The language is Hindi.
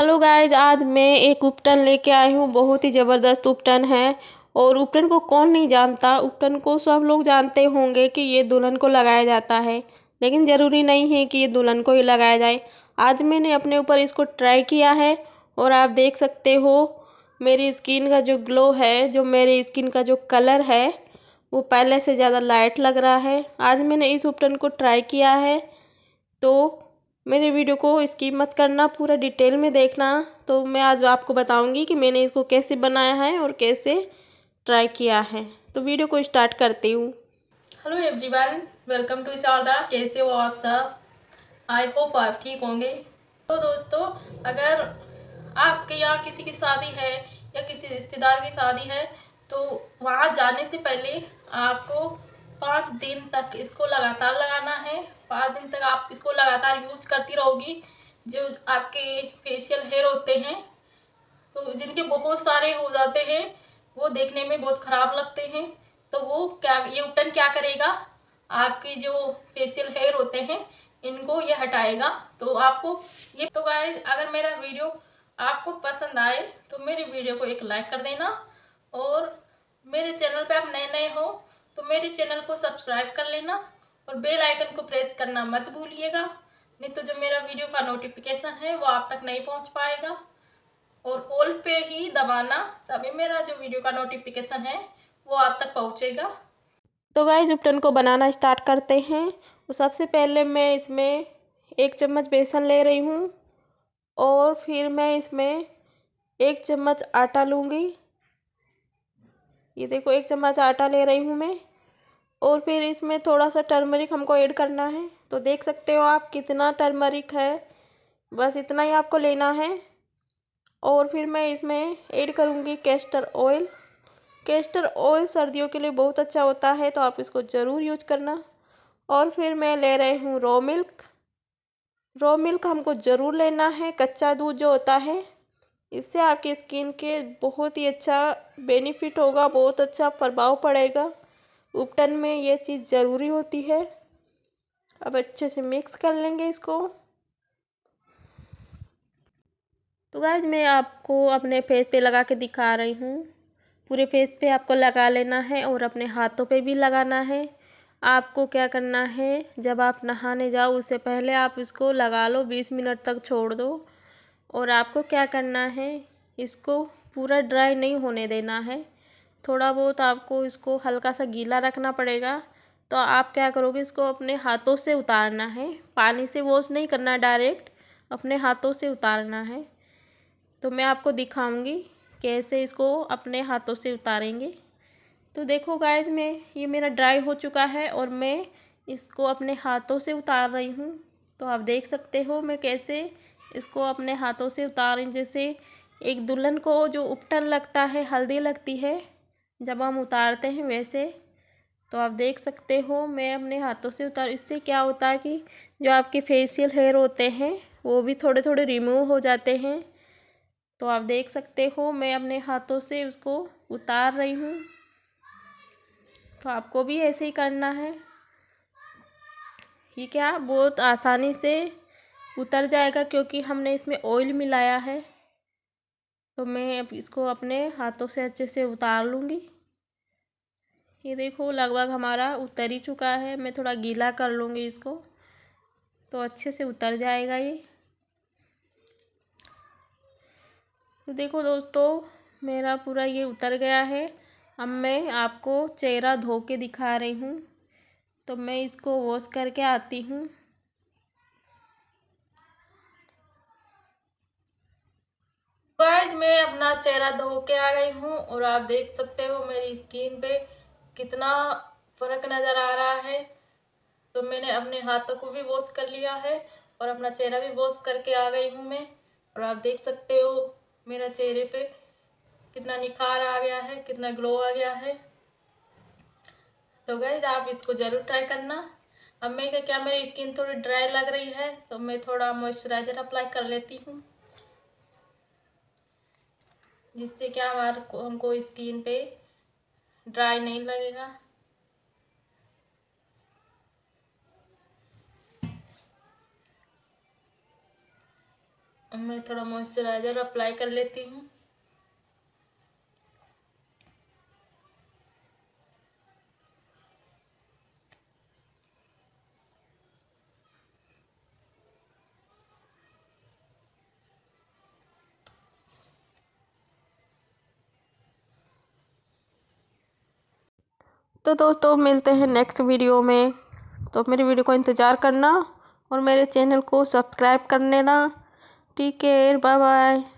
हेलो गाइज आज मैं एक उपटन लेके आई हूँ बहुत ही ज़बरदस्त उपटन है और उपटन को कौन नहीं जानता उपटन को सब लोग जानते होंगे कि ये दुल्हन को लगाया जाता है लेकिन ज़रूरी नहीं है कि ये दुल्हन को ही लगाया जाए आज मैंने अपने ऊपर इसको ट्राई किया है और आप देख सकते हो मेरी स्किन का जो ग्लो है जो मेरी स्किन का जो कलर है वो पहले से ज़्यादा लाइट लग रहा है आज मैंने इस उपटन को ट्राई किया है तो मेरे वीडियो को स्किप मत करना पूरा डिटेल में देखना तो मैं आज आपको बताऊंगी कि मैंने इसको कैसे बनाया है और कैसे ट्राई किया है तो वीडियो को स्टार्ट करती हूँ hello everyone welcome to Sharda कैसे हो आप सब आई होप आप ठीक होंगे तो दोस्तों अगर आपके यहाँ किसी की शादी है या किसी रिश्तेदार की शादी है तो वहाँ जाने से पहले आपको पाँच दिन तक इसको लगातार लगाना है पाँच दिन तक आप इसको लगातार यूज करती रहोगी जो आपके फेशियल हेयर होते हैं तो जिनके बहुत सारे हो जाते हैं वो देखने में बहुत ख़राब लगते हैं तो वो क्या ये उपटन क्या करेगा आपके जो फेशियल हेयर होते हैं इनको ये हटाएगा तो आपको ये तो गाय अगर मेरा वीडियो आपको पसंद आए तो मेरे वीडियो को एक लाइक कर देना और मेरे चैनल पे आप नए नए हो तो मेरे चैनल को सब्सक्राइब कर लेना और बेल आइकन को प्रेस करना मत भूलिएगा नहीं तो जो मेरा वीडियो का नोटिफिकेशन है वो आप तक नहीं पहुंच पाएगा और ऑल पे ही दबाना तभी मेरा जो वीडियो का नोटिफिकेशन है वो आप तक पहुंचेगा तो गाय जुपटन को बनाना स्टार्ट करते हैं तो सबसे पहले मैं इसमें एक चम्मच बेसन ले रही हूँ और फिर मैं इसमें एक चम्मच आटा लूँगी ये देखो एक चम्मच आटा ले रही हूँ मैं और फिर इसमें थोड़ा सा टर्मरिक हमको ऐड करना है तो देख सकते हो आप कितना टर्मरिक है बस इतना ही आपको लेना है और फिर मैं इसमें ऐड करूँगी कैस्टर ऑयल कैस्टर ऑयल सर्दियों के लिए बहुत अच्छा होता है तो आप इसको ज़रूर यूज करना और फिर मैं ले रही हूँ रॉ मिल्क रॉ मिल्क हमको ज़रूर लेना है कच्चा दूध जो होता है इससे आपकी स्किन के बहुत ही अच्छा बेनिफिट होगा बहुत अच्छा प्रभाव पड़ेगा उपटन में ये चीज़ ज़रूरी होती है अब अच्छे से मिक्स कर लेंगे इसको तो गाइज मैं आपको अपने फेस पे लगा के दिखा रही हूँ पूरे फेस पे आपको लगा लेना है और अपने हाथों पे भी लगाना है आपको क्या करना है जब आप नहाने जाओ उससे पहले आप इसको लगा लो बीस मिनट तक छोड़ दो और आपको क्या करना है इसको पूरा ड्राई नहीं होने देना है थोड़ा बहुत आपको इसको हल्का सा गीला रखना पड़ेगा तो आप क्या करोगे इसको अपने हाथों से उतारना है पानी से वॉश नहीं करना डायरेक्ट अपने हाथों से उतारना है तो मैं आपको दिखाऊंगी कैसे इसको अपने हाथों से उतारेंगे तो देखो गाइज मैं ये मेरा ड्राई हो चुका है और मैं इसको अपने हाथों से उतार रही हूँ तो आप देख सकते हो मैं कैसे इसको अपने हाथों से उतारें जैसे एक दुल्हन को जो उपटन लगता है हल्दी लगती है जब हम उतारते हैं वैसे तो आप देख सकते हो मैं अपने हाथों से उतार इससे क्या होता है कि जो आपके फेशियल हेयर होते हैं वो भी थोड़े थोड़े रिमूव हो जाते हैं तो आप देख सकते हो मैं अपने हाथों से उसको उतार रही हूँ तो आपको भी ऐसे ही करना है ठीक है बहुत आसानी से उतर जाएगा क्योंकि हमने इसमें ऑयल मिलाया है तो मैं अब इसको अपने हाथों से अच्छे से उतार लूँगी ये देखो लगभग हमारा उतर ही चुका है मैं थोड़ा गीला कर लूँगी इसको तो अच्छे से उतर जाएगा ये तो देखो दोस्तों मेरा पूरा ये उतर गया है अब मैं आपको चेहरा धो के दिखा रही हूँ तो मैं इसको वॉश करके आती हूँ गाइज मैं अपना चेहरा धो के आ गई हूँ और आप देख सकते हो मेरी स्किन पे कितना फ़र्क नज़र आ रहा है तो मैंने अपने हाथों को भी वॉश कर लिया है और अपना चेहरा भी वॉश करके आ गई हूँ मैं और आप देख सकते हो मेरा चेहरे पे कितना निखार आ गया है कितना ग्लो आ गया है तो गैज आप इसको ज़रूर ट्राई करना अब मैं क्या मेरी स्किन थोड़ी ड्राई लग रही है तो मैं थोड़ा मॉइस्चराइज़र अप्लाई कर लेती हूँ जिससे क्या हमारे हमको स्किन पे ड्राई नहीं लगेगा मैं थोड़ा मॉइस्चराइज़र अप्लाई कर लेती हूँ तो दोस्तों मिलते हैं नेक्स्ट वीडियो में तो मेरी वीडियो को इंतज़ार करना और मेरे चैनल को सब्सक्राइब कर लेना ठीक है बाय बाय